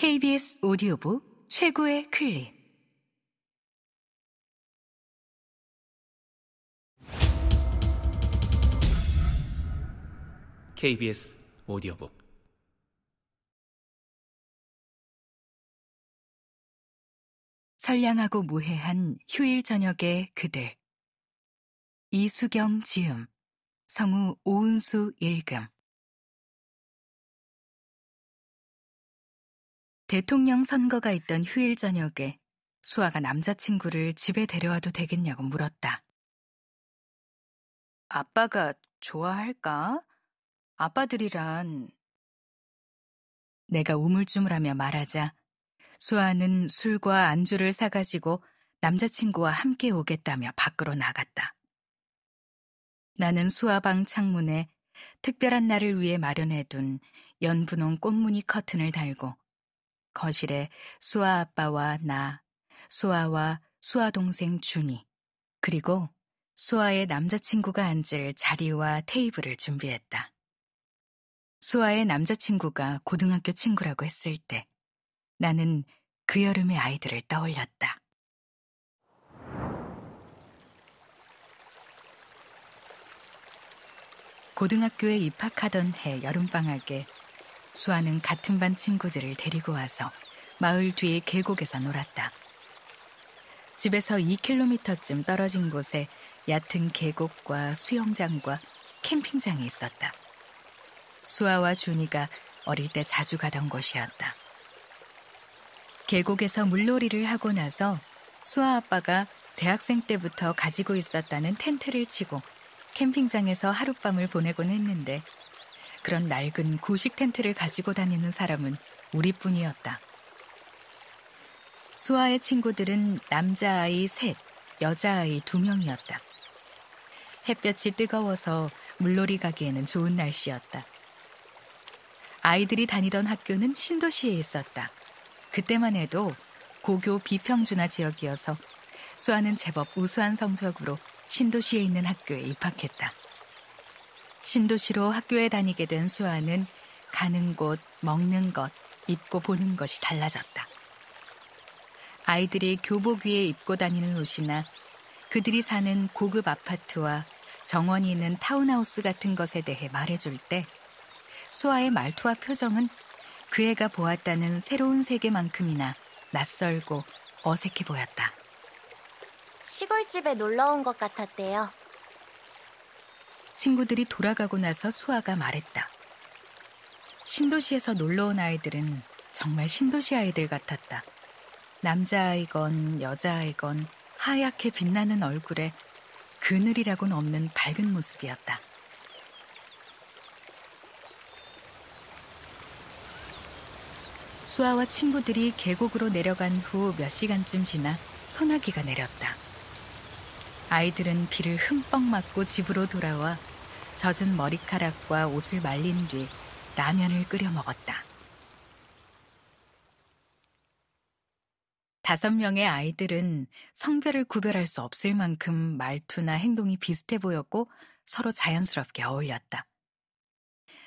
KBS 오디오북 최고의 클립 KBS 오디오북 선량하고 무해한 휴일 저녁의 그들 이수경 지음 성우 오은수 일금 대통령 선거가 있던 휴일 저녁에 수아가 남자친구를 집에 데려와도 되겠냐고 물었다. 아빠가 좋아할까? 아빠들이란. 내가 우물쭈물하며 말하자 수아는 술과 안주를 사가지고 남자친구와 함께 오겠다며 밖으로 나갔다. 나는 수아방 창문에 특별한 날을 위해 마련해둔 연분홍 꽃무늬 커튼을 달고 거실에 수아 아빠와 나, 수아와 수아 동생 준이, 그리고 수아의 남자친구가 앉을 자리와 테이블을 준비했다. 수아의 남자친구가 고등학교 친구라고 했을 때 나는 그 여름의 아이들을 떠올렸다. 고등학교에 입학하던 해 여름방학에 수아는 같은 반 친구들을 데리고 와서 마을 뒤에 계곡에서 놀았다. 집에서 2km쯤 떨어진 곳에 얕은 계곡과 수영장과 캠핑장이 있었다. 수아와 준이가 어릴 때 자주 가던 곳이었다. 계곡에서 물놀이를 하고 나서 수아 아빠가 대학생 때부터 가지고 있었다는 텐트를 치고 캠핑장에서 하룻밤을 보내곤 했는데 그런 낡은 구식 텐트를 가지고 다니는 사람은 우리뿐이었다. 수아의 친구들은 남자아이 셋, 여자아이 두 명이었다. 햇볕이 뜨거워서 물놀이 가기에는 좋은 날씨였다. 아이들이 다니던 학교는 신도시에 있었다. 그때만 해도 고교 비평준화 지역이어서 수아는 제법 우수한 성적으로 신도시에 있는 학교에 입학했다. 신도시로 학교에 다니게 된 수아는 가는 곳, 먹는 것, 입고 보는 것이 달라졌다. 아이들이 교복 위에 입고 다니는 옷이나 그들이 사는 고급 아파트와 정원이 있는 타운하우스 같은 것에 대해 말해줄 때 수아의 말투와 표정은 그 애가 보았다는 새로운 세계만큼이나 낯설고 어색해 보였다. 시골집에 놀러 온 것 같았대요. 친구들이 돌아가고 나서 수아가 말했다. 신도시에서 놀러 온 아이들은 정말 신도시 아이들 같았다. 남자아이건 여자아이건 하얗게 빛나는 얼굴에 그늘이라곤 없는 밝은 모습이었다. 수아와 친구들이 계곡으로 내려간 후 몇 시간쯤 지나 소나기가 내렸다. 아이들은 비를 흠뻑 맞고 집으로 돌아와 젖은 머리카락과 옷을 말린 뒤 라면을 끓여 먹었다. 다섯 명의 아이들은 성별을 구별할 수 없을 만큼 말투나 행동이 비슷해 보였고 서로 자연스럽게 어울렸다.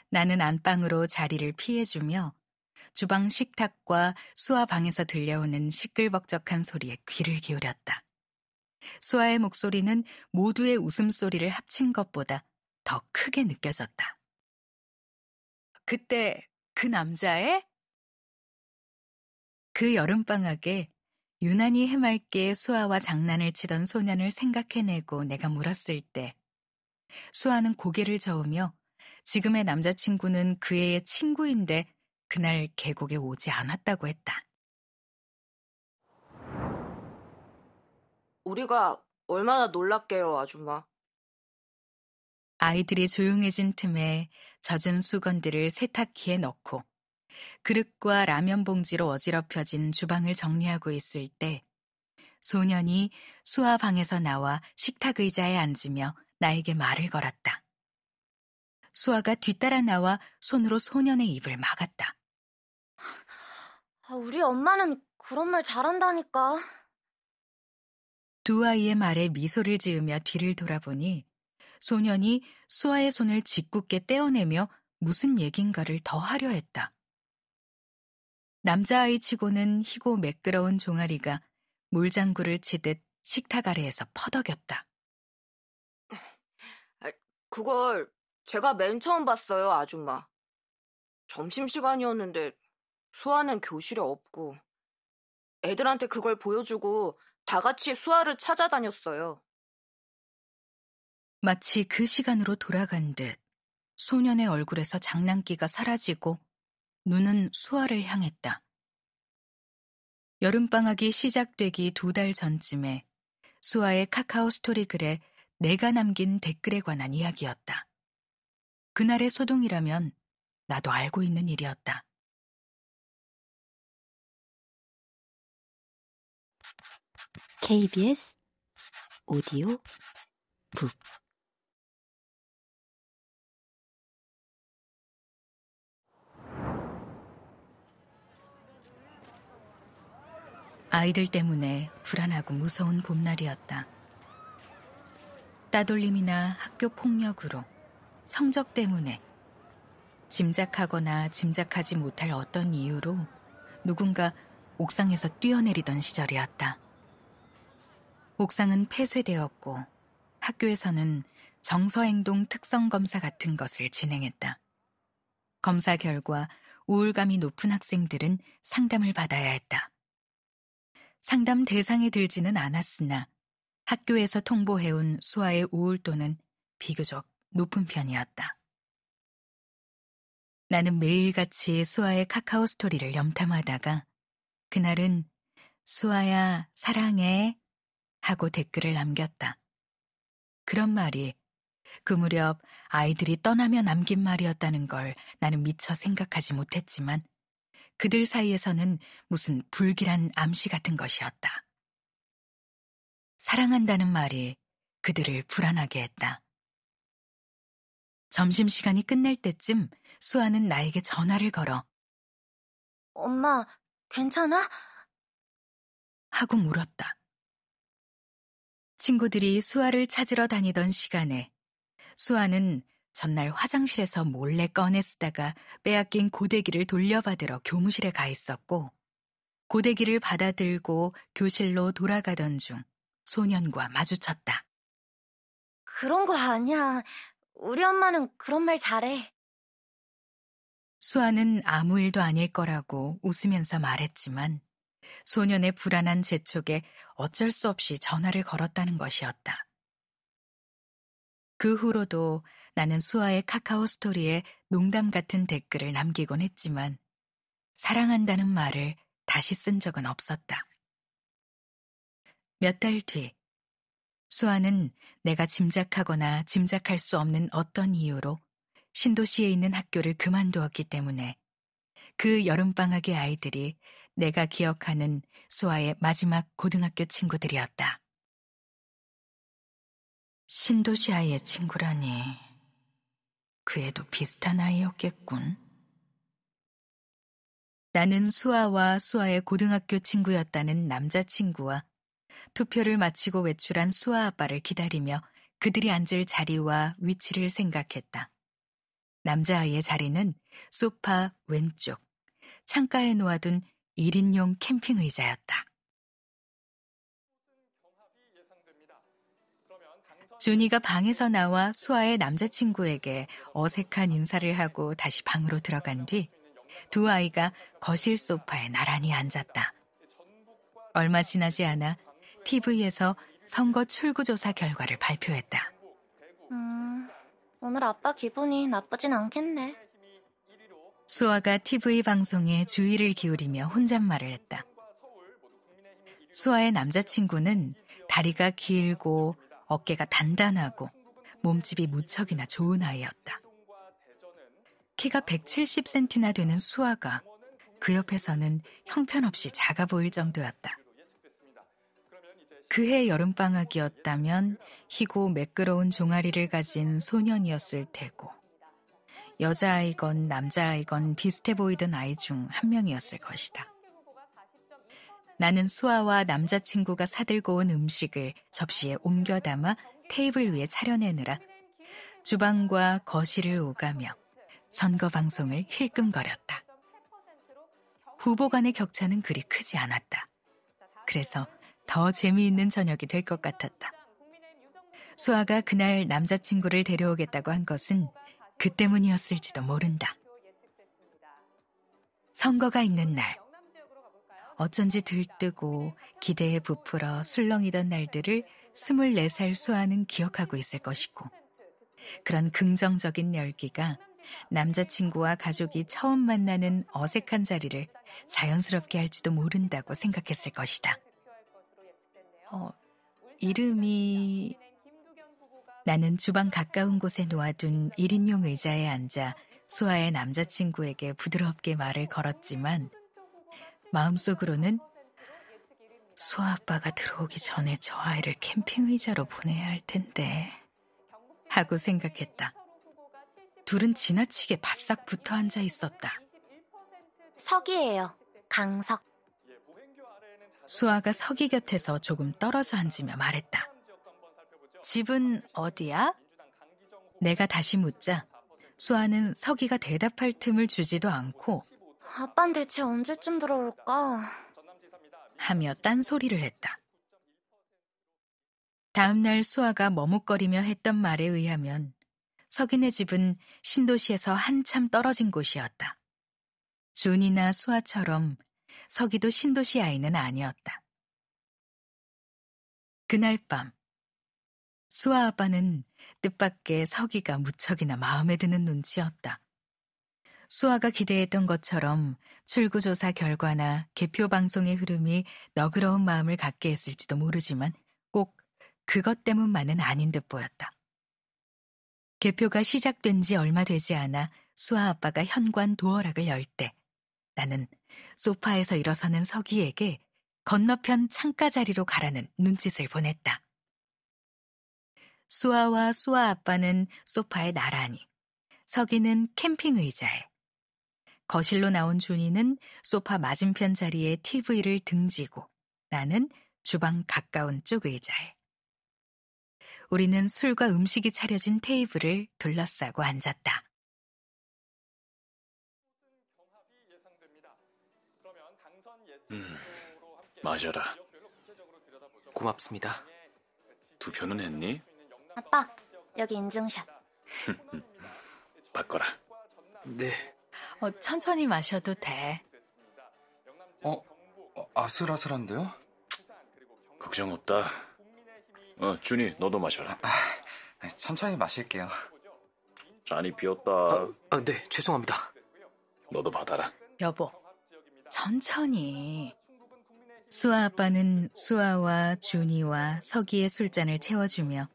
나는 안방으로 자리를 피해주며 주방 식탁과 수아방에서 들려오는 시끌벅적한 소리에 귀를 기울였다. 수아의 목소리는 모두의 웃음소리를 합친 것보다 더 크게 느껴졌다. 그때 그 남자의 그 여름방학에 유난히 해맑게 수아와 장난을 치던 소년을 생각해내고 내가 물었을 때 수아는 고개를 저으며 지금의 남자친구는 그 애의 친구인데 그날 계곡에 오지 않았다고 했다. 우리가 얼마나 놀랍게요, 아줌마. 아이들이 조용해진 틈에 젖은 수건들을 세탁기에 넣고 그릇과 라면 봉지로 어지럽혀진 주방을 정리하고 있을 때 소년이 수아방에서 나와 식탁 의자에 앉으며 나에게 말을 걸었다. 수아가 뒤따라 나와 손으로 소년의 입을 막았다. 아, 우리 엄마는 그런 말 잘한다니까. 두 아이의 말에 미소를 지으며 뒤를 돌아보니 소년이 수아의 손을 짓궂게 떼어내며 무슨 얘긴가를 더 하려 했다. 남자아이 치고는 희고 매끄러운 종아리가 물장구를 치듯 식탁 아래에서 퍼덕였다. 아, 그걸 제가 맨 처음 봤어요, 아줌마. 점심시간이었는데 수아는 교실에 없고 애들한테 그걸 보여주고 다 같이 수아를 찾아다녔어요. 마치 그 시간으로 돌아간 듯 소년의 얼굴에서 장난기가 사라지고 눈은 수아를 향했다. 여름방학이 시작되기 두 달 전쯤에 수아의 카카오 스토리 글에 내가 남긴 댓글에 관한 이야기였다. 그날의 소동이라면 나도 알고 있는 일이었다. KBS 오디오 북 아이들 때문에 불안하고 무서운 봄날이었다. 따돌림이나 학교 폭력으로, 성적 때문에, 짐작하거나 짐작하지 못할 어떤 이유로 누군가 옥상에서 뛰어내리던 시절이었다. 옥상은 폐쇄되었고 학교에서는 정서행동 특성검사 같은 것을 진행했다. 검사 결과 우울감이 높은 학생들은 상담을 받아야 했다. 상담 대상이 들지는 않았으나 학교에서 통보해온 수아의 우울도는 비교적 높은 편이었다. 나는 매일같이 수아의 카카오 스토리를 염탐하다가 그날은 수아야, 사랑해. 하고 댓글을 남겼다. 그런 말이 그 무렵 아이들이 떠나며 남긴 말이었다는 걸 나는 미처 생각하지 못했지만 그들 사이에서는 무슨 불길한 암시 같은 것이었다. 사랑한다는 말이 그들을 불안하게 했다. 점심시간이 끝날 때쯤 수아는 나에게 전화를 걸어. 엄마, 괜찮아? 하고 물었다. 친구들이 수아를 찾으러 다니던 시간에 수아는 전날 화장실에서 몰래 꺼내 쓰다가 빼앗긴 고데기를 돌려받으러 교무실에 가 있었고, 고데기를 받아들고 교실로 돌아가던 중 소년과 마주쳤다. 그런 거 아니야. 우리 엄마는 그런 말 잘해. 수아는 아무 일도 아닐 거라고 웃으면서 말했지만 소년의 불안한 재촉에 어쩔 수 없이 전화를 걸었다는 것이었다. 그 후로도 나는 수아의 카카오 스토리에 농담 같은 댓글을 남기곤 했지만 사랑한다는 말을 다시 쓴 적은 없었다. 몇 달 뒤, 수아는 내가 짐작하거나 짐작할 수 없는 어떤 이유로 신도시에 있는 학교를 그만두었기 때문에 그 여름방학의 아이들이 내가 기억하는 수아의 마지막 고등학교 친구들이었다. 신도시 아이의 친구라니. 그 애도 비슷한 아이였겠군. 나는 수아와 수아의 고등학교 친구였다는 남자친구와 투표를 마치고 외출한 수아 아빠를 기다리며 그들이 앉을 자리와 위치를 생각했다. 남자아이의 자리는 소파 왼쪽, 창가에 놓아둔 1인용 캠핑 의자였다. 준이가 방에서 나와 수아의 남자친구에게 어색한 인사를 하고 다시 방으로 들어간 뒤 두 아이가 거실 소파에 나란히 앉았다. 얼마 지나지 않아 TV에서 선거 출구조사 결과를 발표했다. 음, 오늘 아빠 기분이 나쁘진 않겠네. 수아가 TV 방송에 주의를 기울이며 혼잣말을 했다. 수아의 남자친구는 다리가 길고 어깨가 단단하고 몸집이 무척이나 좋은 아이였다. 키가 170cm나 되는 수아가 그 옆에서는 형편없이 작아 보일 정도였다. 그해 여름방학이었다면 희고 매끄러운 종아리를 가진 소년이었을 테고 여자아이건 남자아이건 비슷해 보이던 아이 중 한 명이었을 것이다. 나는 수아와 남자친구가 사들고 온 음식을 접시에 옮겨 담아 테이블 위에 차려내느라 주방과 거실을 오가며 선거 방송을 힐끔거렸다. 후보 간의 격차는 그리 크지 않았다. 그래서 더 재미있는 저녁이 될 것 같았다. 수아가 그날 남자친구를 데려오겠다고 한 것은 그 때문이었을지도 모른다. 선거가 있는 날, 어쩐지 들뜨고 기대에 부풀어 술렁이던 날들을 24살 수아는 기억하고 있을 것이고 그런 긍정적인 열기가 남자친구와 가족이 처음 만나는 어색한 자리를 자연스럽게 할지도 모른다고 생각했을 것이다. 어, 이름이 나는 주방 가까운 곳에 놓아둔 1인용 의자에 앉아 수아의 남자친구에게 부드럽게 말을 걸었지만 마음속으로는 소아빠가 들어오기 전에 저 아이를 캠핑 의자로 보내야 할 텐데 하고 생각했다. 둘은 지나치게 바싹 붙어 앉아 있었다. 석이에요. 강석. 수아가 석이 곁에서 조금 떨어져 앉으며 말했다. 집은 어디야? 내가 다시 묻자 수아는 석이가 대답할 틈을 주지도 않고 아빤 대체 언제쯤 들어올까? 하며 딴소리를 했다. 다음날 수아가 머뭇거리며 했던 말에 의하면 석인의 집은 신도시에서 한참 떨어진 곳이었다. 준이나 수아처럼 서기도 신도시 아이는 아니었다. 그날 밤, 수아 아빠는 뜻밖의 서기가 무척이나 마음에 드는 눈치였다. 수아가 기대했던 것처럼 출구조사 결과나 개표 방송의 흐름이 너그러운 마음을 갖게 했을지도 모르지만 꼭 그것 때문만은 아닌 듯 보였다. 개표가 시작된 지 얼마 되지 않아 수아 아빠가 현관 도어락을 열 때 나는 소파에서 일어서는 서기에게 건너편 창가 자리로 가라는 눈짓을 보냈다. 수아와 수아 아빠는 소파에 나란히, 서기는 캠핑 의자에, 거실로 나온 준이는 소파 맞은편 자리에 TV를 등지고 나는 주방 가까운 쪽 의자에. 우리는 술과 음식이 차려진 테이블을 둘러싸고 앉았다. 음, 마셔라. 고맙습니다. 투표는 했니? 아빠, 여기 인증샷. 바꿔라. 네. 어, 천천히 마셔도 돼. 어, 어 아슬아슬한데요? 걱정 없다. 어, 준이 너도 마셔라. 아, 아, 천천히 마실게요. 잔이 비었다. 아, 아, 네, 죄송합니다. 너도 받아라. 여보, 천천히. 수아 아빠는 수아와 준이와 서기의 술잔을 채워주며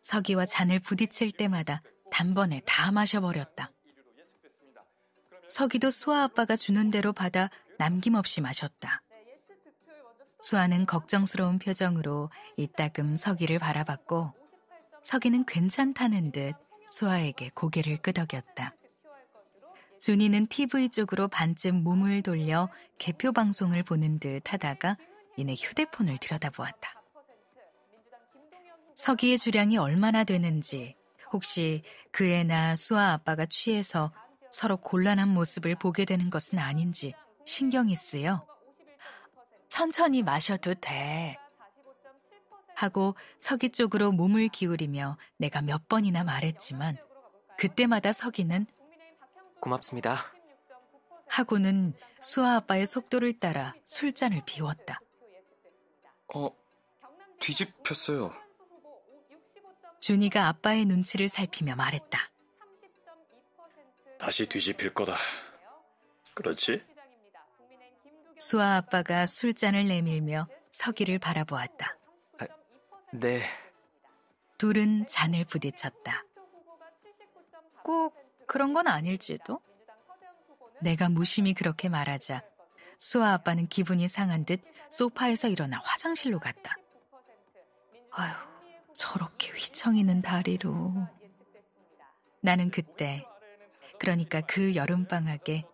서기와 잔을 부딪힐 때마다 단번에 다 마셔버렸다. 서기도 수아 아빠가 주는 대로 받아 남김없이 마셨다. 수아는 걱정스러운 표정으로 이따금 서기를 바라봤고 서기는 괜찮다는 듯 수아에게 고개를 끄덕였다. 준이는 TV 쪽으로 반쯤 몸을 돌려 개표 방송을 보는 듯 하다가 이내 휴대폰을 들여다보았다. 서기의 주량이 얼마나 되는지 혹시 그애나 수아 아빠가 취해서 서로 곤란한 모습을 보게 되는 것은 아닌지 신경이 쓰여 천천히 마셔도 돼. 하고 서기 쪽으로 몸을 기울이며 내가 몇 번이나 말했지만 그때마다 서기는 고맙습니다. 하고는 수아 아빠의 속도를 따라 술잔을 비웠다. 어, 뒤집혔어요. 준이가 아빠의 눈치를 살피며 말했다. 다시 뒤집힐 거다. 그렇지? 수아 아빠가 술잔을 내밀며 서기를 바라보았다. 아, 네. 둘은 잔을 부딪혔다. 꼭 그런 건 아닐지도? 내가 무심히 그렇게 말하자 수아 아빠는 기분이 상한 듯 소파에서 일어나 화장실로 갔다. 아휴, 저렇게 휘청이는 다리로. 나는 그때 그러니까 그 여름방학에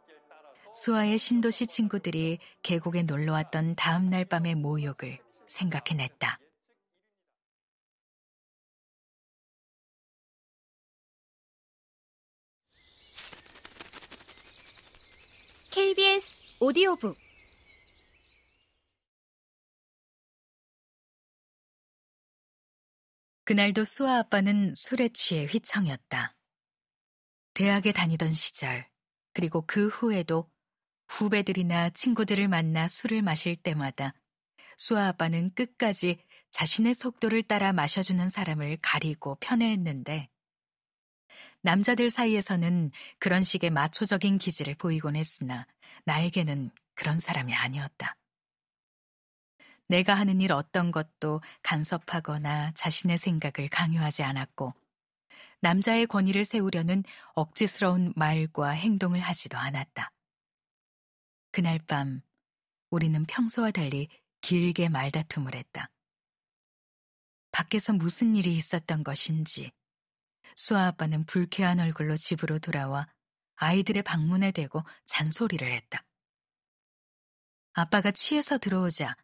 수아의 신도시 친구들이 계곡에 놀러 왔던 다음날 밤의 모욕을 생각해냈다. KBS 오디오북 그날도 수아 아빠는 술에 취해 휘청였다. 대학에 다니던 시절, 그리고 그 후에도 후배들이나 친구들을 만나 술을 마실 때마다 수아 아빠는 끝까지 자신의 속도를 따라 마셔주는 사람을 가리고 편애했는데 남자들 사이에서는 그런 식의 마초적인 기질을 보이곤 했으나 나에게는 그런 사람이 아니었다. 내가 하는 일 어떤 것도 간섭하거나 자신의 생각을 강요하지 않았고 남자의 권위를 세우려는 억지스러운 말과 행동을 하지도 않았다. 그날 밤 우리는 평소와 달리 길게 말다툼을 했다. 밖에서 무슨 일이 있었던 것인지 수아 아빠는 불쾌한 얼굴로 집으로 돌아와 아이들의 방문에 대고 잔소리를 했다. 아빠가 취해서 들어오자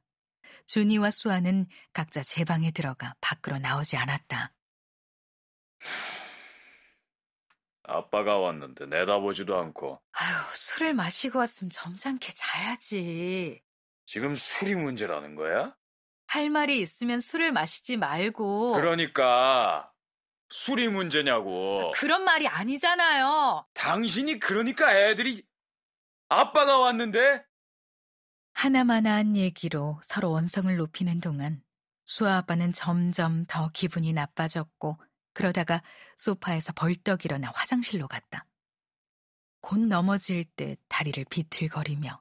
준이와 수아는 각자 제 방에 들어가 밖으로 나오지 않았다. 아빠가 왔는데 내다보지도 않고. 아휴, 술을 마시고 왔으면 점잖게 자야지. 지금 술이 문제라는 거야? 할 말이 있으면 술을 마시지 말고. 그러니까 술이 문제냐고. 아, 그런 말이 아니잖아요. 당신이 그러니까 애들이 아빠가 왔는데? 하나마나한 얘기로 서로 원성을 높이는 동안 수아 아빠는 점점 더 기분이 나빠졌고 그러다가 소파에서 벌떡 일어나 화장실로 갔다. 곧 넘어질 듯 다리를 비틀거리며.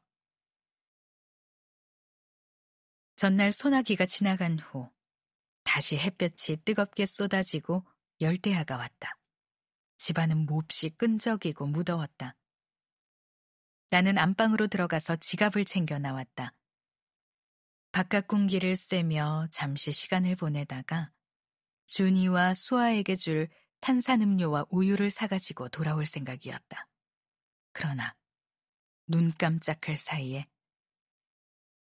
전날 소나기가 지나간 후 다시 햇볕이 뜨겁게 쏟아지고 열대야가 왔다. 집안은 몹시 끈적이고 무더웠다. 나는 안방으로 들어가서 지갑을 챙겨 나왔다. 바깥 공기를 쐬며 잠시 시간을 보내다가 준이와 수아에게 줄 탄산음료와 우유를 사가지고 돌아올 생각이었다. 그러나 눈 깜짝할 사이에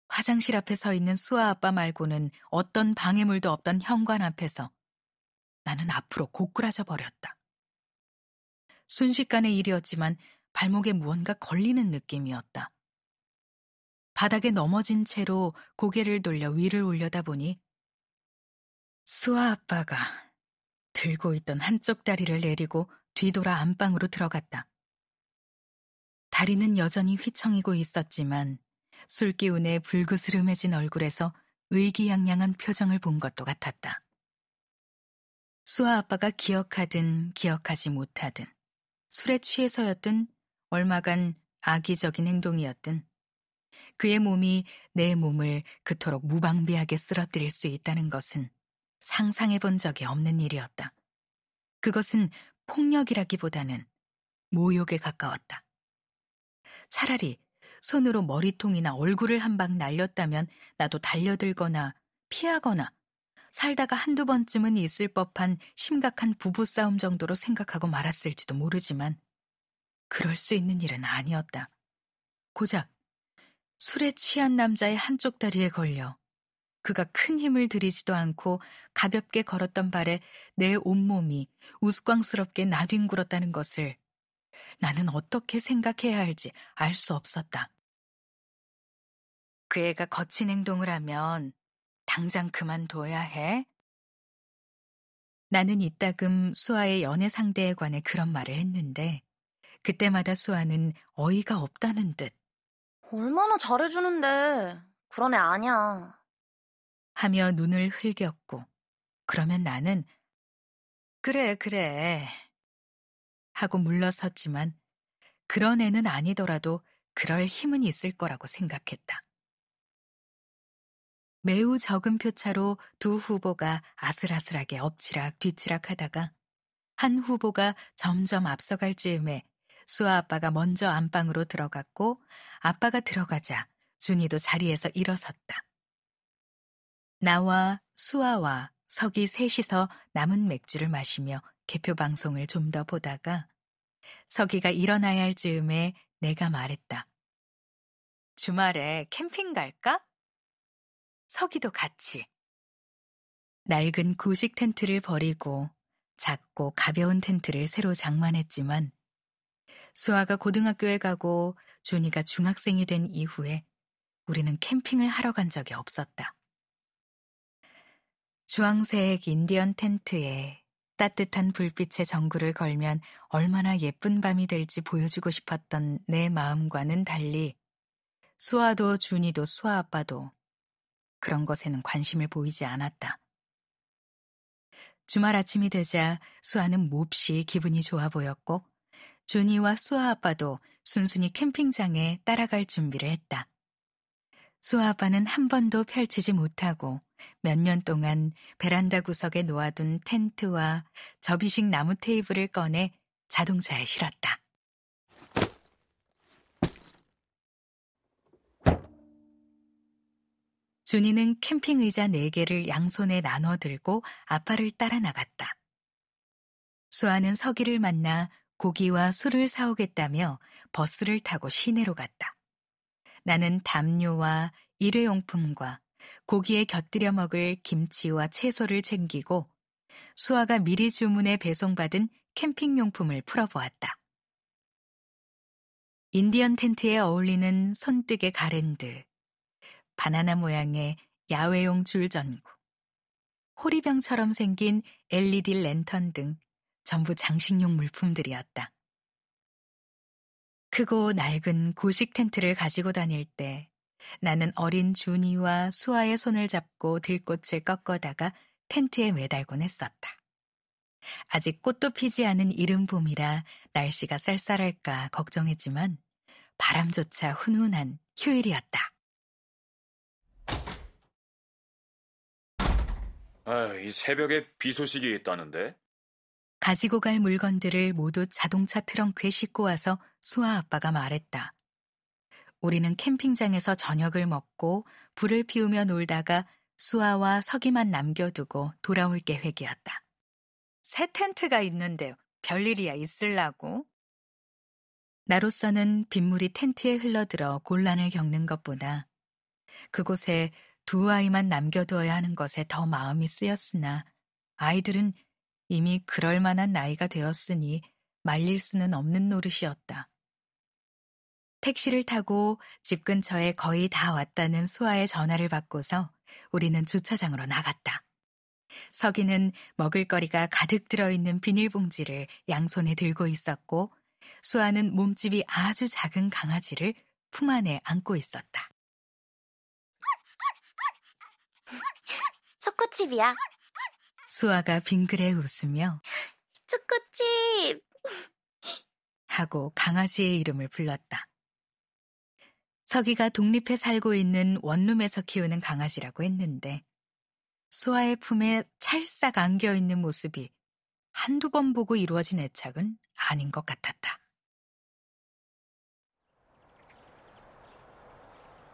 화장실 앞에 서 있는 수아 아빠 말고는 어떤 방해물도 없던 현관 앞에서 나는 앞으로 고꾸라져 버렸다. 순식간의 일이었지만 발목에 무언가 걸리는 느낌이었다. 바닥에 넘어진 채로 고개를 돌려 위를 올려다 보니 수아 아빠가 들고 있던 한쪽 다리를 내리고 뒤돌아 안방으로 들어갔다. 다리는 여전히 휘청이고 있었지만 술기운에 불그스름해진 얼굴에서 의기양양한 표정을 본 것도 같았다. 수아 아빠가 기억하든 기억하지 못하든 술에 취해서였든 얼마간 악의적인 행동이었든 그의 몸이 내 몸을 그토록 무방비하게 쓰러뜨릴 수 있다는 것은 상상해 본 적이 없는 일이었다. 그것은 폭력이라기보다는 모욕에 가까웠다. 차라리 손으로 머리통이나 얼굴을 한 방 날렸다면 나도 달려들거나 피하거나 살다가 한두 번쯤은 있을 법한 심각한 부부싸움 정도로 생각하고 말았을지도 모르지만 그럴 수 있는 일은 아니었다. 고작 술에 취한 남자의 한쪽 다리에 걸려 그가 큰 힘을 들이지도 않고 가볍게 걸었던 발에 내 온몸이 우스꽝스럽게 나뒹굴었다는 것을 나는 어떻게 생각해야 할지 알 수 없었다. 그 애가 거친 행동을 하면 당장 그만둬야 해. 나는 이따금 수아의 연애 상대에 관해 그런 말을 했는데 그때마다 수아는 어이가 없다는 듯. 얼마나 잘해주는데. 그런 애 아니야. 하며 눈을 흘겼고, 그러면 나는, 그래, 그래. 하고 물러섰지만, 그런 애는 아니더라도 그럴 힘은 있을 거라고 생각했다. 매우 적은 표차로 두 후보가 아슬아슬하게 엎치락 뒤치락 하다가 한 후보가 점점 앞서갈 즈음에 수아 아빠가 먼저 안방으로 들어갔고 아빠가 들어가자 준이도 자리에서 일어섰다. 나와 수아와 석이 셋이서 남은 맥주를 마시며 개표 방송을 좀 더 보다가 석이가 일어나야 할 즈음에 내가 말했다. 주말에 캠핑 갈까? 석이도 같이. 낡은 구식 텐트를 버리고 작고 가벼운 텐트를 새로 장만했지만 수아가 고등학교에 가고 준이가 중학생이 된 이후에 우리는 캠핑을 하러 간 적이 없었다. 주황색 인디언 텐트에 따뜻한 불빛의 전구를 걸면 얼마나 예쁜 밤이 될지 보여주고 싶었던 내 마음과는 달리 수아도 준이도 수아 아빠도 그런 것에는 관심을 보이지 않았다. 주말 아침이 되자 수아는 몹시 기분이 좋아 보였고 준이와 수아 아빠도 순순히 캠핑장에 따라갈 준비를 했다. 수아바는한 번도 펼치지 못하고 몇 년 동안 베란다 구석에 놓아둔 텐트와 접이식 나무 테이블을 꺼내 자동차에 실었다. 준이는 캠핑 의자 네개를 양손에 나눠 들고 아빠를 따라 나갔다. 수아는 서기를 만나 고기와 술을 사오겠다며 버스를 타고 시내로 갔다. 나는 담요와 일회용품과 고기에 곁들여 먹을 김치와 채소를 챙기고 수아가 미리 주문해 배송받은 캠핑용품을 풀어보았다. 인디언 텐트에 어울리는 손뜨개 가랜드, 바나나 모양의 야외용 줄전구, 호리병처럼 생긴 LED 랜턴 등 전부 장식용 물품들이었다. 크고 낡은 고식 텐트를 가지고 다닐 때 나는 어린 준이와 수아의 손을 잡고 들꽃을 꺾어다가 텐트에 매달곤 했었다. 아직 꽃도 피지 않은 이른 봄이라 날씨가 쌀쌀할까 걱정했지만 바람조차 훈훈한 휴일이었다. 아, 이 새벽에 비 소식이 있다는데? 가지고 갈 물건들을 모두 자동차 트렁크에 싣고 와서 수아 아빠가 말했다. 우리는 캠핑장에서 저녁을 먹고 불을 피우며 놀다가 수아와 서기만 남겨두고 돌아올 계획이었다. 새 텐트가 있는데 별일이야 있을라고. 나로서는 빗물이 텐트에 흘러들어 곤란을 겪는 것보다 그곳에 두 아이만 남겨두어야 하는 것에 더 마음이 쓰였으나 아이들은 이미 그럴 만한 나이가 되었으니 말릴 수는 없는 노릇이었다. 택시를 타고 집 근처에 거의 다 왔다는 수아의 전화를 받고서 우리는 주차장으로 나갔다. 서기는 먹을거리가 가득 들어있는 비닐봉지를 양손에 들고 있었고 수아는 몸집이 아주 작은 강아지를 품 안에 안고 있었다. 초코칩이야. 수아가 빙그레 웃으며 초코칩! 하고 강아지의 이름을 불렀다. 서기가 독립해 살고 있는 원룸에서 키우는 강아지라고 했는데 수아의 품에 찰싹 안겨 있는 모습이 한두 번 보고 이루어진 애착은 아닌 것 같았다.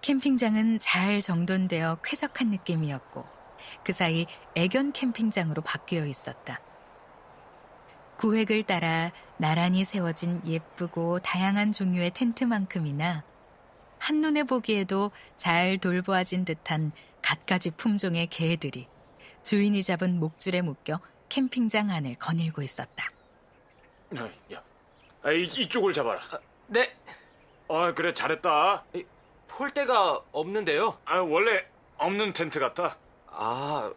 캠핑장은 잘 정돈되어 쾌적한 느낌이었고 그 사이 애견 캠핑장으로 바뀌어 있었다. 구획을 따라 나란히 세워진 예쁘고 다양한 종류의 텐트만큼이나 한눈에 보기에도 잘 돌보아진 듯한 갖가지 품종의 개들이 주인이 잡은 목줄에 묶여 캠핑장 안을 거닐고 있었다. 야, 아, 이, 이쪽을 잡아라. 아, 네. 아, 그래 잘했다. 이, 폴대가 없는데요? 아, 원래 없는 텐트 같아 아,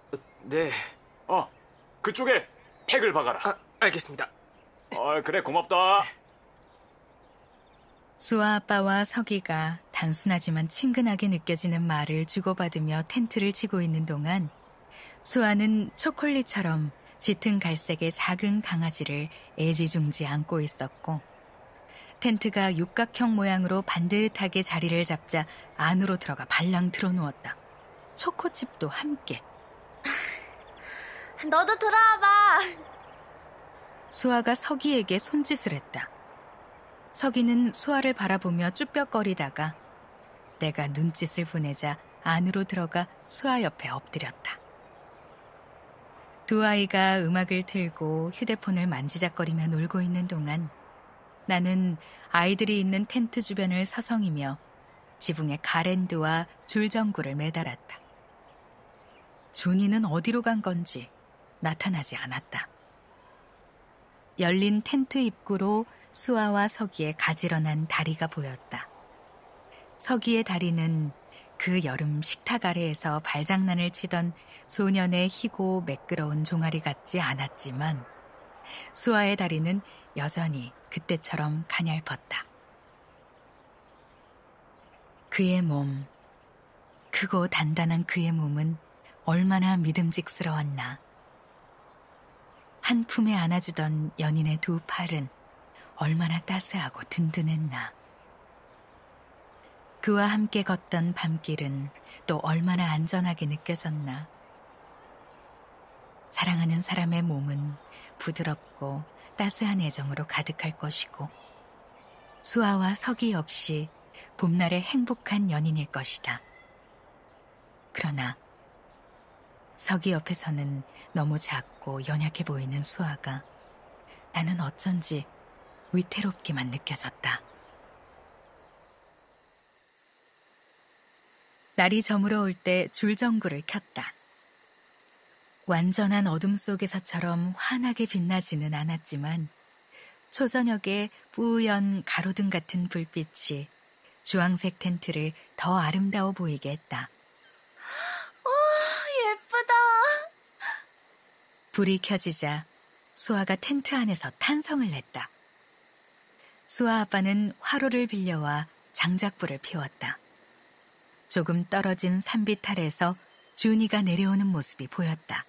네. 어, 그쪽에 팩을 박아라. 아, 알겠습니다. 어, 그래, 고맙다. 수아 아빠와 서기가 단순하지만 친근하게 느껴지는 말을 주고받으며 텐트를 치고 있는 동안 수아는 초콜릿처럼 짙은 갈색의 작은 강아지를 애지중지 안고 있었고 텐트가 육각형 모양으로 반듯하게 자리를 잡자 안으로 들어가 발랑 들어누웠다. 초코칩도 함께. 아, 너도 들어와봐. 수아가 서기에게 손짓을 했다. 서기는 수아를 바라보며 쭈뼛거리다가 내가 눈짓을 보내자 안으로 들어가 수아 옆에 엎드렸다. 두 아이가 음악을 틀고 휴대폰을 만지작거리며 놀고 있는 동안 나는 아이들이 있는 텐트 주변을 서성이며 지붕에 가랜드와 줄전구를 매달았다. 존이는 어디로 간 건지 나타나지 않았다. 열린 텐트 입구로 수아와 서기의 가지런한 다리가 보였다. 서기의 다리는 그 여름 식탁 아래에서 발장난을 치던 소년의 희고 매끄러운 종아리 같지 않았지만 수아의 다리는 여전히 그때처럼 가냘펐다. 그의 몸, 크고 단단한 그의 몸은 얼마나 믿음직스러웠나. 한 품에 안아주던 연인의 두 팔은 얼마나 따스하고 든든했나. 그와 함께 걷던 밤길은 또 얼마나 안전하게 느껴졌나. 사랑하는 사람의 몸은 부드럽고 따스한 애정으로 가득할 것이고, 수아와 석이 역시 봄날의 행복한 연인일 것이다. 그러나 서기 옆에서는 너무 작고 연약해 보이는 수아가 나는 어쩐지 위태롭게만 느껴졌다. 날이 저물어 올 때 줄전구를 켰다. 완전한 어둠 속에서처럼 환하게 빛나지는 않았지만 초저녁에 뿌연 가로등 같은 불빛이 주황색 텐트를 더 아름다워 보이게 했다. 불이 켜지자 수아가 텐트 안에서 탄성을 냈다. 수아 아빠는 화로를 빌려와 장작불을 피웠다. 조금 떨어진 산비탈에서 준이가 내려오는 모습이 보였다.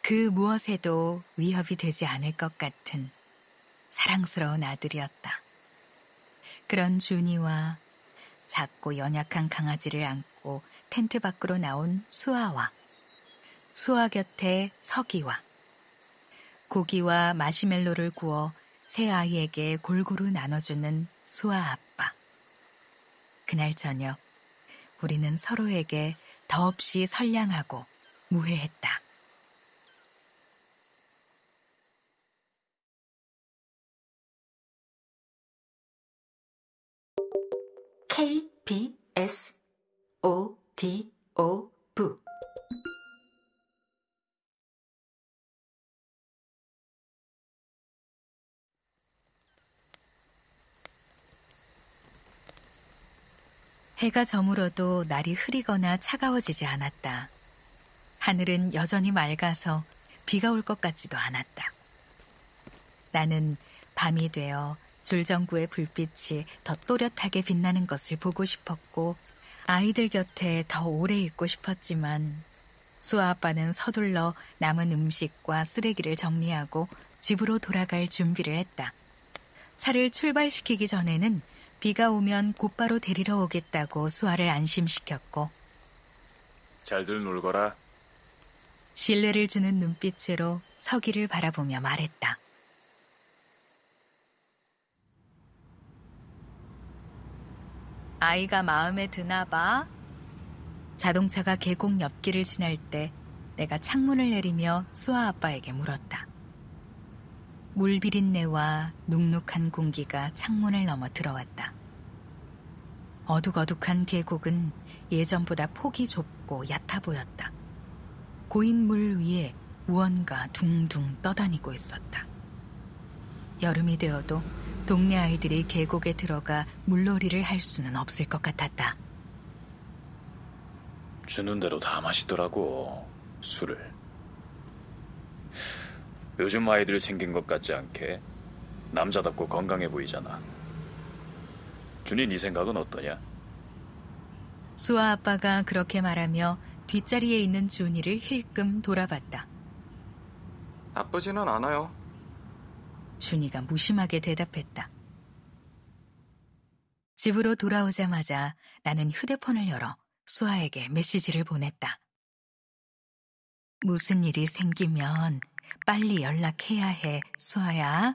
그 무엇에도 위협이 되지 않을 것 같은 사랑스러운 아들이었다. 그런 준이와 작고 연약한 강아지를 안고 텐트 밖으로 나온 수아와 수화 곁에 서기와 고기와 마시멜로를 구워 세 아이에게 골고루 나눠주는 수아 아빠. 그날 저녁 우리는 서로에게 더없이 선량하고 무해했다. K P S O D O 부. 해가 저물어도 날이 흐리거나 차가워지지 않았다. 하늘은 여전히 맑아서 비가 올 것 같지도 않았다. 나는 밤이 되어 줄전구의 불빛이 더 또렷하게 빛나는 것을 보고 싶었고 아이들 곁에 더 오래 있고 싶었지만 수아 아빠는 서둘러 남은 음식과 쓰레기를 정리하고 집으로 돌아갈 준비를 했다. 차를 출발시키기 전에는 비가 오면 곧바로 데리러 오겠다고 수아를 안심시켰고 잘들 놀거라. 신뢰를 주는 눈빛으로 서기를 바라보며 말했다. 아이가 마음에 드나 봐. 자동차가 계곡 옆길을 지날 때 내가 창문을 내리며 수아 아빠에게 물었다. 물비린내와 눅눅한 공기가 창문을 넘어 들어왔다. 어둑어둑한 계곡은 예전보다 폭이 좁고 얕아 보였다. 고인 물 위에 우언가 둥둥 떠다니고 있었다. 여름이 되어도 동네 아이들이 계곡에 들어가 물놀이를 할 수는 없을 것 같았다. 주는 대로 다 마시더라고, 술을. 요즘 아이들 생긴 것 같지 않게 남자답고 건강해 보이잖아. 준이 네 생각은 어떠냐? 수아 아빠가 그렇게 말하며 뒷자리에 있는 준이를 힐끔 돌아봤다. 나쁘지는 않아요. 준이가 무심하게 대답했다. 집으로 돌아오자마자 나는 휴대폰을 열어 수아에게 메시지를 보냈다. 무슨 일이 생기면 빨리 연락해야 해, 수아야.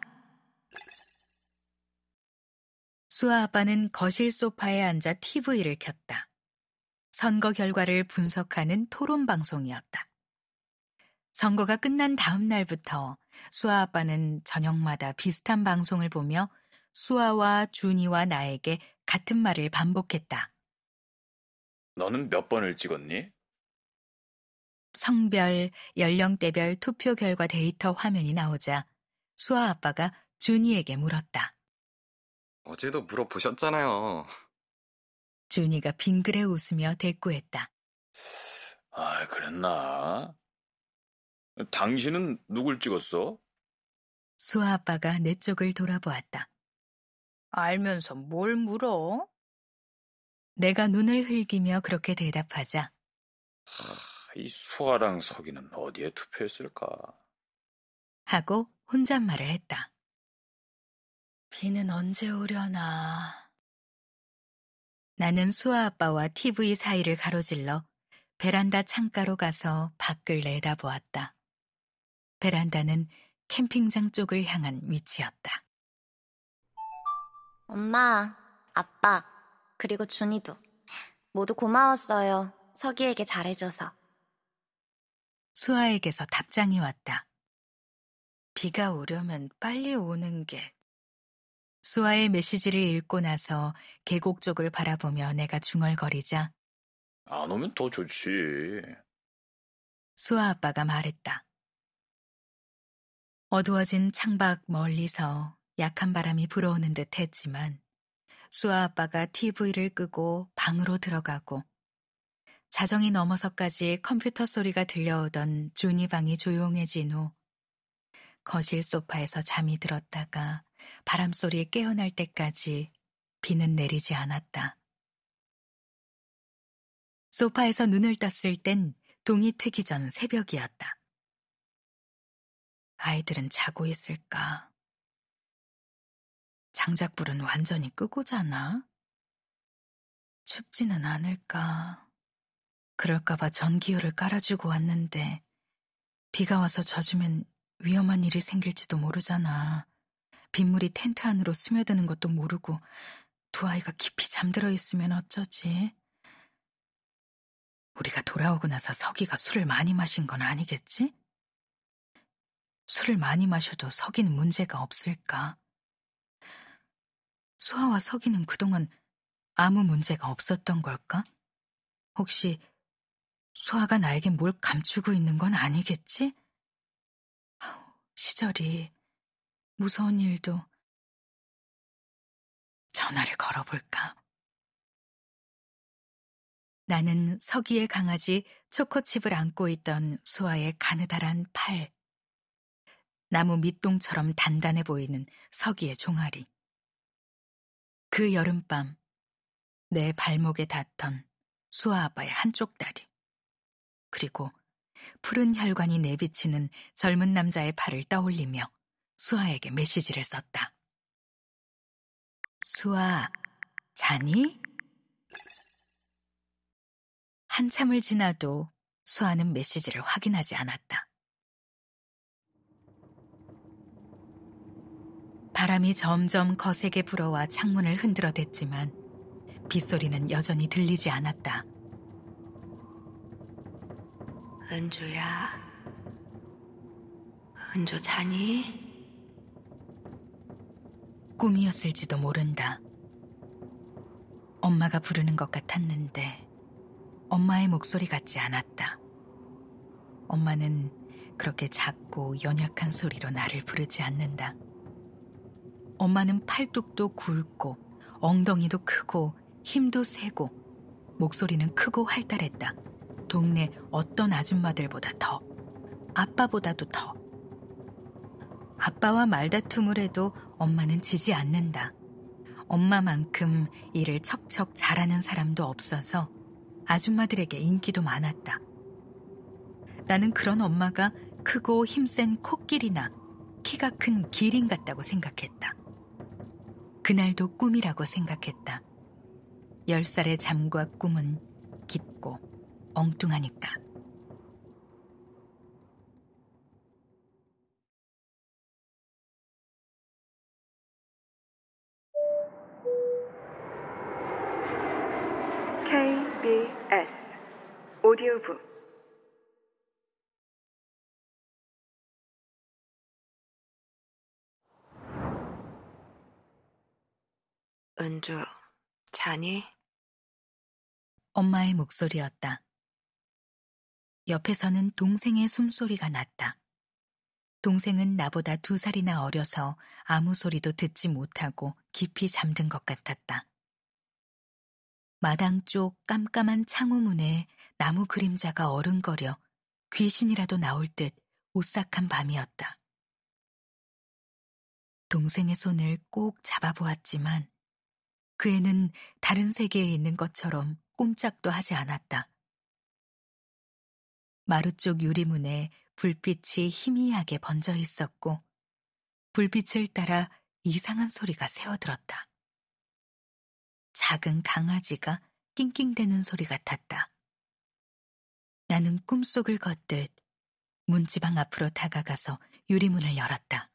수아 아빠는 거실 소파에 앉아 TV를 켰다. 선거 결과를 분석하는 토론 방송이었다. 선거가 끝난 다음 날부터 수아 아빠는 저녁마다 비슷한 방송을 보며 수아와 준이와 나에게 같은 말을 반복했다. 너는 몇 번을 찍었니? 성별, 연령대별 투표 결과 데이터 화면이 나오자 수아 아빠가 준이에게 물었다. 어제도 물어보셨잖아요. 준이가 빙그레 웃으며 대꾸했다. 아, 그랬나? 당신은 누굴 찍었어? 수아 아빠가 내 쪽을 돌아보았다. 알면서 뭘 물어? 내가 눈을 흘기며 그렇게 대답하자. 이 수아랑 서기는 어디에 투표했을까? 하고 혼잣말을 했다. 비는 언제 오려나. 나는 수아 아빠와 TV 사이를 가로질러 베란다 창가로 가서 밖을 내다보았다. 베란다는 캠핑장 쪽을 향한 위치였다. 엄마, 아빠, 그리고 준이도 모두 고마웠어요. 서기에게 잘해줘서. 수아에게서 답장이 왔다. 비가 오려면 빨리 오는 게. 수아의 메시지를 읽고 나서 계곡 쪽을 바라보며 내가 중얼거리자. 안 오면 더 좋지. 수아 아빠가 말했다. 어두워진 창밖 멀리서 약한 바람이 불어오는 듯 했지만 수아 아빠가 TV를 끄고 방으로 들어가고 자정이 넘어서까지 컴퓨터 소리가 들려오던 준이 방이 조용해진 후 거실 소파에서 잠이 들었다가 바람 소리에 깨어날 때까지 비는 내리지 않았다. 소파에서 눈을 떴을 땐 동이 트기 전 새벽이었다. 아이들은 자고 있을까? 장작불은 완전히 끄고 자나? 춥지는 않을까? 그럴까봐 전기요를 깔아주고 왔는데 비가 와서 젖으면 위험한 일이 생길지도 모르잖아. 빗물이 텐트 안으로 스며드는 것도 모르고 두 아이가 깊이 잠들어 있으면 어쩌지? 우리가 돌아오고 나서 서기가 술을 많이 마신 건 아니겠지? 술을 많이 마셔도 서기는 문제가 없을까? 수아와 서기는 그동안 아무 문제가 없었던 걸까? 혹시 소아가 나에게 뭘 감추고 있는 건 아니겠지? 시절이 무서운 일도 전화를 걸어볼까? 나는 서기의 강아지 초코칩을 안고 있던 수아의 가느다란 팔, 나무 밑동처럼 단단해 보이는 서기의 종아리. 그 여름밤, 내 발목에 닿던 수아 아빠의 한쪽 다리. 그리고 푸른 혈관이 내비치는 젊은 남자의 팔을 떠올리며 수아에게 메시지를 썼다. 수아, 자니? 한참을 지나도 수아는 메시지를 확인하지 않았다. 바람이 점점 거세게 불어와 창문을 흔들어댔지만 빗소리는 여전히 들리지 않았다. 은주야. 은주 자니? 꿈이었을지도 모른다. 엄마가 부르는 것 같았는데 엄마의 목소리 같지 않았다. 엄마는 그렇게 작고 연약한 소리로 나를 부르지 않는다. 엄마는 팔뚝도 굵고 엉덩이도 크고 힘도 세고 목소리는 크고 활달했다. 동네 어떤 아줌마들보다 더, 아빠보다도 더. 아빠와 말다툼을 해도 엄마는 지지 않는다. 엄마만큼 일을 척척 잘하는 사람도 없어서 아줌마들에게 인기도 많았다. 나는 그런 엄마가 크고 힘센 코끼리나 키가 큰 기린 같다고 생각했다. 그날도 꿈이라고 생각했다. 열 살의 잠과 꿈은 깊고 엉뚱하니까. 은주, 자니? 엄마의 목소리였다. 옆에서는 동생의 숨소리가 났다. 동생은 나보다 두 살이나 어려서 아무 소리도 듣지 못하고 깊이 잠든 것 같았다. 마당 쪽 깜깜한 창호문에 나무 그림자가 어른거려 귀신이라도 나올 듯 오싹한 밤이었다. 동생의 손을 꼭 잡아보았지만 그 애는 다른 세계에 있는 것처럼 꼼짝도 하지 않았다. 마루 쪽 유리문에 불빛이 희미하게 번져 있었고 불빛을 따라 이상한 소리가 새어들었다. 작은 강아지가 낑낑대는 소리 같았다. 나는 꿈속을 걷듯 문지방 앞으로 다가가서 유리문을 열었다.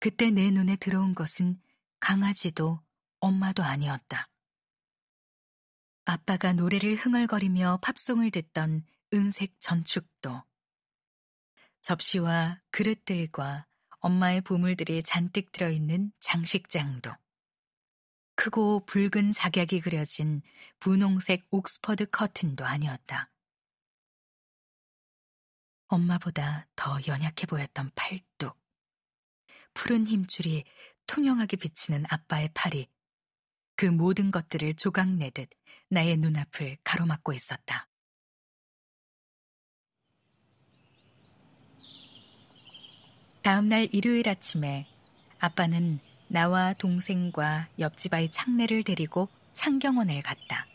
그때 내 눈에 들어온 것은 강아지도 엄마도 아니었다. 아빠가 노래를 흥얼거리며 팝송을 듣던 은색 전축도. 접시와 그릇들과 엄마의 보물들이 잔뜩 들어있는 장식장도. 크고 붉은 작약이 그려진 분홍색 옥스퍼드 커튼도 아니었다. 엄마보다 더 연약해 보였던 팔뚝. 푸른 힘줄이 투명하게 비치는 아빠의 팔이 그 모든 것들을 조각내듯 나의 눈앞을 가로막고 있었다. 다음날 일요일 아침에 아빠는 나와 동생과 옆집 아이 창례를 데리고 창경원을 갔다.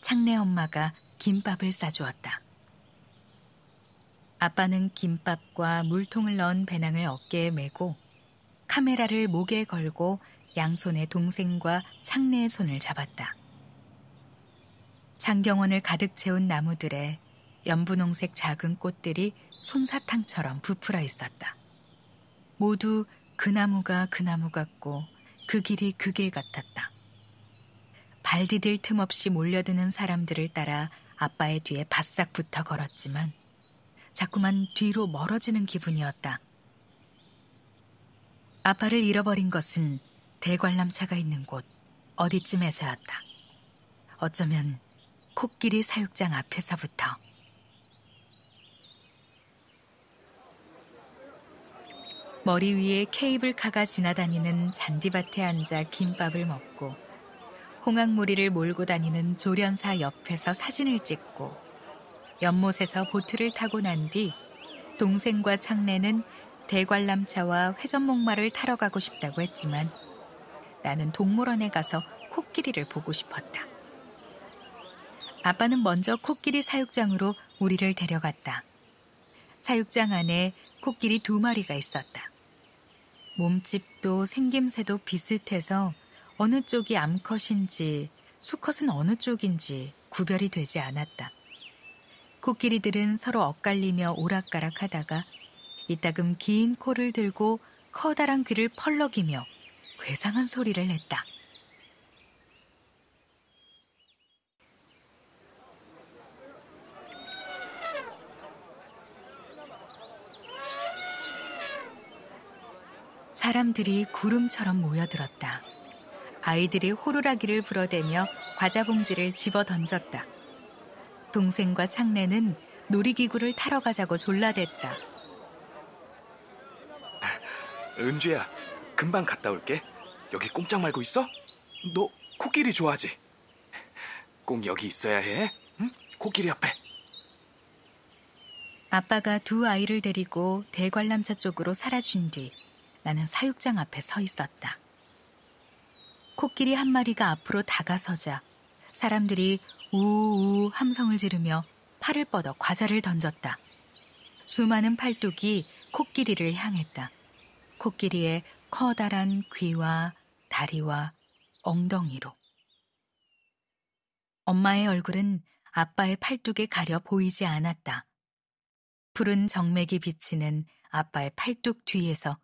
창례 엄마가 김밥을 싸주었다. 아빠는 김밥과 물통을 넣은 배낭을 어깨에 메고 카메라를 목에 걸고 양손에 동생과 창래의 손을 잡았다. 장경원을 가득 채운 나무들에 연분홍색 작은 꽃들이 솜사탕처럼 부풀어 있었다. 모두 그 나무가 그 나무 같고 그 길이 그 길 같았다. 발 디딜 틈 없이 몰려드는 사람들을 따라 아빠의 뒤에 바싹 붙어 걸었지만 자꾸만 뒤로 멀어지는 기분이었다. 아빠를 잃어버린 것은 대관람차가 있는 곳 어디쯤에서였다. 어쩌면 코끼리 사육장 앞에서부터 머리 위에 케이블카가 지나다니는 잔디밭에 앉아 김밥을 먹고 홍학무리를 몰고 다니는 조련사 옆에서 사진을 찍고 연못에서 보트를 타고 난 뒤 동생과 창래는 대관람차와 회전목마를 타러 가고 싶다고 했지만 나는 동물원에 가서 코끼리를 보고 싶었다. 아빠는 먼저 코끼리 사육장으로 우리를 데려갔다. 사육장 안에 코끼리 두 마리가 있었다. 몸집도 생김새도 비슷해서 어느 쪽이 암컷인지 수컷은 어느 쪽인지 구별이 되지 않았다. 코끼리들은 서로 엇갈리며 오락가락 하다가 이따금 긴 코를 들고 커다란 귀를 펄럭이며 괴상한 소리를 냈다. 사람들이 구름처럼 모여들었다. 아이들이 호루라기를 불어대며 과자 봉지를 집어 던졌다. 동생과 창래는 놀이기구를 타러 가자고 졸라댔다. 아, 은주야, 금방 갔다 올게. 여기 꼼짝 말고 있어? 너 코끼리 좋아하지? 꼭 여기 있어야 해. 응? 코끼리 앞에. 아빠가 두 아이를 데리고 대관람차 쪽으로 사라진 뒤 나는 사육장 앞에 서 있었다. 코끼리 한 마리가 앞으로 다가서자 사람들이 우우 함성을 지르며 팔을 뻗어 과자를 던졌다. 수많은 팔뚝이 코끼리를 향했다. 코끼리의 커다란 귀와 다리와 엉덩이로. 엄마의 얼굴은 아빠의 팔뚝에 가려 보이지 않았다. 푸른 정맥이 비치는 아빠의 팔뚝 뒤에서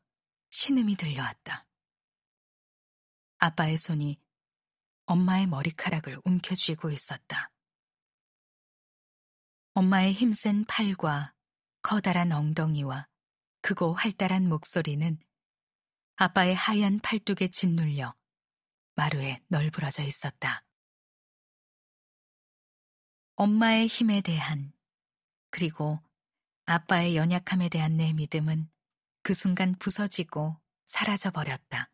신음이 들려왔다. 아빠의 손이 엄마의 머리카락을 움켜쥐고 있었다. 엄마의 힘센 팔과 커다란 엉덩이와 크고 활달한 목소리는 아빠의 하얀 팔뚝에 짓눌려 마루에 널브러져 있었다. 엄마의 힘에 대한 그리고 아빠의 연약함에 대한 내 믿음은 그 순간 부서지고 사라져 버렸다.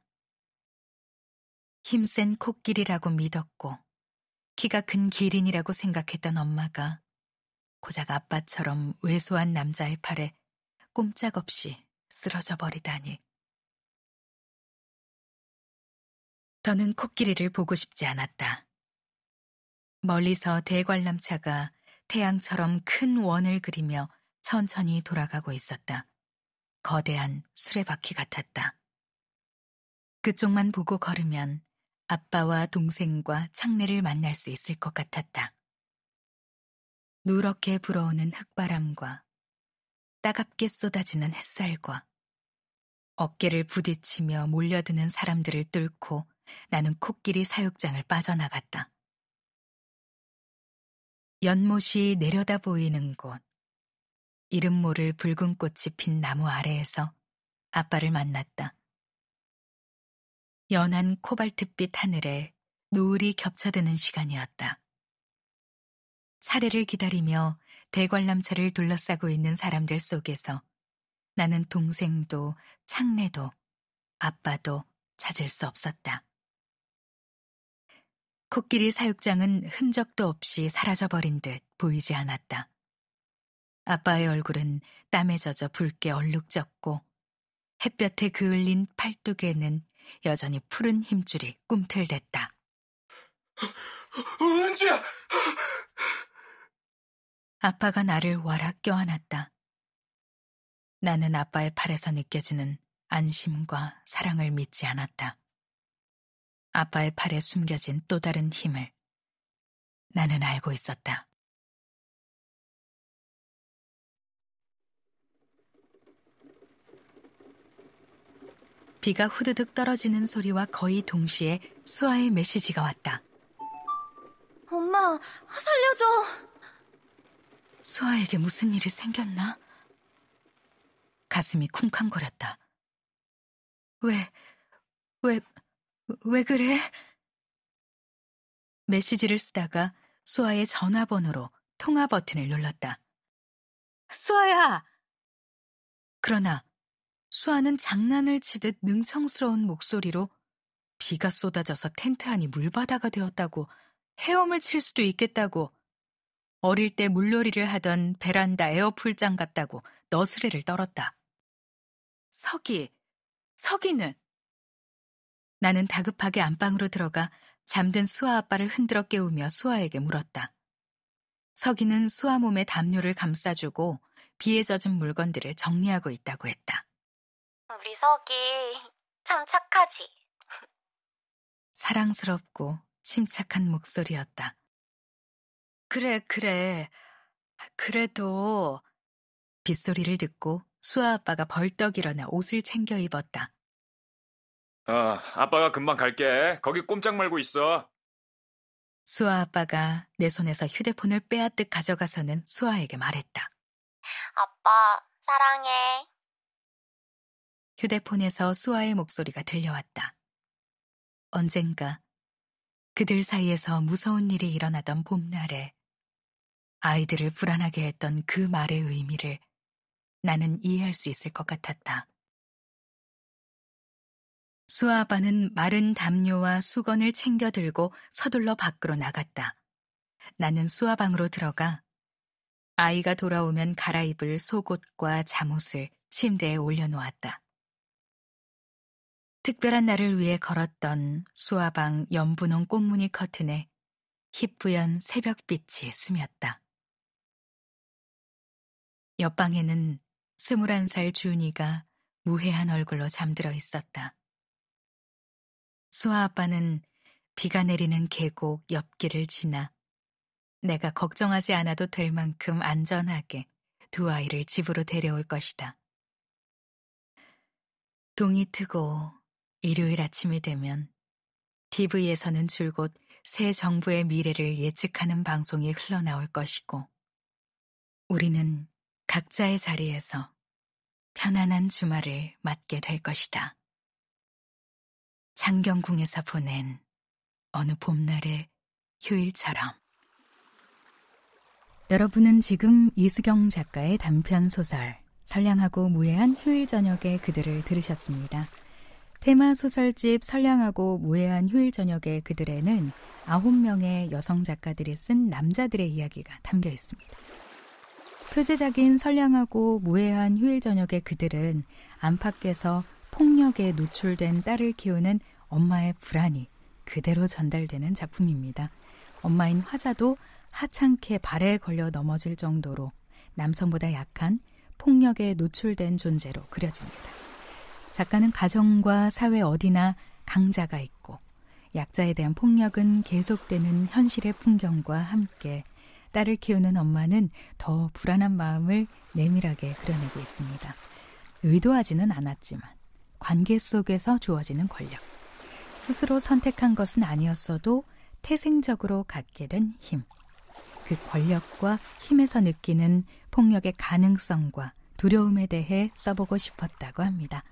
힘센 코끼리라고 믿었고 키가 큰 기린이라고 생각했던 엄마가 고작 아빠처럼 왜소한 남자의 팔에 꼼짝없이 쓰러져 버리다니. 더는 코끼리를 보고 싶지 않았다. 멀리서 대관람차가 태양처럼 큰 원을 그리며 천천히 돌아가고 있었다. 거대한 수레바퀴 같았다. 그쪽만 보고 걸으면 아빠와 동생과 창례를 만날 수 있을 것 같았다. 누렇게 불어오는 흙바람과 따갑게 쏟아지는 햇살과 어깨를 부딪히며 몰려드는 사람들을 뚫고 나는 코끼리 사육장을 빠져나갔다. 연못이 내려다 보이는 곳. 이름 모를 붉은 꽃이 핀 나무 아래에서 아빠를 만났다. 연한 코발트빛 하늘에 노을이 겹쳐드는 시간이었다. 차례를 기다리며 대관람차를 둘러싸고 있는 사람들 속에서 나는 동생도 창래도 아빠도 찾을 수 없었다. 코끼리 사육장은 흔적도 없이 사라져버린 듯 보이지 않았다. 아빠의 얼굴은 땀에 젖어 붉게 얼룩졌고 햇볕에 그을린 팔뚝에는 여전히 푸른 힘줄이 꿈틀댔다. 어, 은주야! 아빠가 나를 와락 껴안았다. 나는 아빠의 팔에서 느껴지는 안심과 사랑을 믿지 않았다. 아빠의 팔에 숨겨진 또 다른 힘을 나는 알고 있었다. 비가 후드득 떨어지는 소리와 거의 동시에 수아의 메시지가 왔다. 엄마, 살려줘. 수아에게 무슨 일이 생겼나? 가슴이 쿵쾅거렸다. 왜, 왜왜 그래? 메시지를 쓰다가 수아의 전화번호로 통화 버튼을 눌렀다. 수아야! 그러나 수아는 장난을 치듯 능청스러운 목소리로 비가 쏟아져서 텐트 안이 물바다가 되었다고 헤엄을 칠 수도 있겠다고 어릴 때 물놀이를 하던 베란다 에어풀장 같다고 너스레를 떨었다. 서기, 서기는 나는 다급하게 안방으로 들어가 잠든 수아 아빠를 흔들어 깨우며 수아에게 물었다. 서기는 수아 몸에 담요를 감싸주고 비에 젖은 물건들을 정리하고 있다고 했다. 우리 서기 참 착하지. 사랑스럽고 침착한 목소리였다. 그래, 그래. 그래도 빗소리를 듣고 수아 아빠가 벌떡 일어나 옷을 챙겨 입었다. 어, 아빠가 금방 갈게. 거기 꼼짝 말고 있어. 수아 아빠가 내 손에서 휴대폰을 빼앗듯 가져가서는 수아에게 말했다. 아빠, 사랑해. 휴대폰에서 수아의 목소리가 들려왔다. 언젠가 그들 사이에서 무서운 일이 일어나던 봄날에 아이들을 불안하게 했던 그 말의 의미를 나는 이해할 수 있을 것 같았다. 수아바는 마른 담요와 수건을 챙겨 들고 서둘러 밖으로 나갔다. 나는 수아방으로 들어가 아이가 돌아오면 갈아입을 속옷과 잠옷을 침대에 올려놓았다. 특별한 날을 위해 걸었던 수아방 연분홍 꽃무늬 커튼에 희뿌연 새벽빛이 스몄다. 옆방에는 2 1한살 준이가 무해한 얼굴로 잠들어 있었다. 수아 아빠는 비가 내리는 계곡 옆길을 지나 내가 걱정하지 않아도 될 만큼 안전하게 두 아이를 집으로 데려올 것이다. 동이 트고 일요일 아침이 되면 TV에서는 줄곧 새 정부의 미래를 예측하는 방송이 흘러나올 것이고 우리는 각자의 자리에서 편안한 주말을 맞게 될 것이다. 장경궁에서 보낸 어느 봄날의 휴일처럼. 여러분은 지금 이수경 작가의 단편 소설 선량하고 무해한 휴일 저녁에 그들을 들으셨습니다. 테마 소설집 선량하고 무해한 휴일 저녁에 그들에는 9명의 여성 작가들이 쓴 남자들의 이야기가 담겨 있습니다. 표제작인 선량하고 무해한 휴일 저녁의 그들은 안팎에서 폭력에 노출된 딸을 키우는 엄마의 불안이 그대로 전달되는 작품입니다. 엄마인 화자도 하찮게 발에 걸려 넘어질 정도로 남성보다 약한 폭력에 노출된 존재로 그려집니다. 작가는 가정과 사회 어디나 강자가 있고 약자에 대한 폭력은 계속되는 현실의 풍경과 함께 딸을 키우는 엄마는 더 불안한 마음을 내밀하게 그려내고 있습니다. 의도하지는 않았지만 관계 속에서 주어지는 권력. 스스로 선택한 것은 아니었어도 태생적으로 갖게 된 힘. 그 권력과 힘에서 느끼는 폭력의 가능성과 두려움에 대해 써보고 싶었다고 합니다.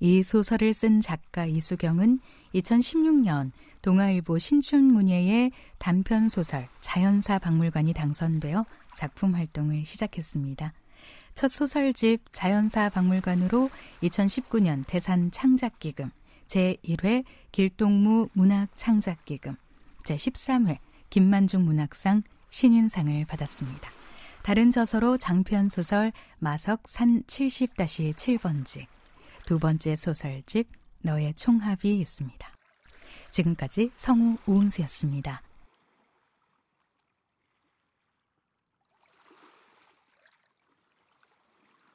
이 소설을 쓴 작가 이수경은 2016년 동아일보 신춘문예의 단편 소설 자연사 박물관이 당선되어 작품 활동을 시작했습니다. 첫 소설집 자연사 박물관으로 2019년 대산 창작기금 제1회 길동무 문학창작기금, 제13회 김만중 문학상 신인상을 받았습니다. 다른 저서로 장편소설 마석산 70-7번지, 두 번째 소설집 너의 총합이 있습니다. 지금까지 성우 우은수였습니다.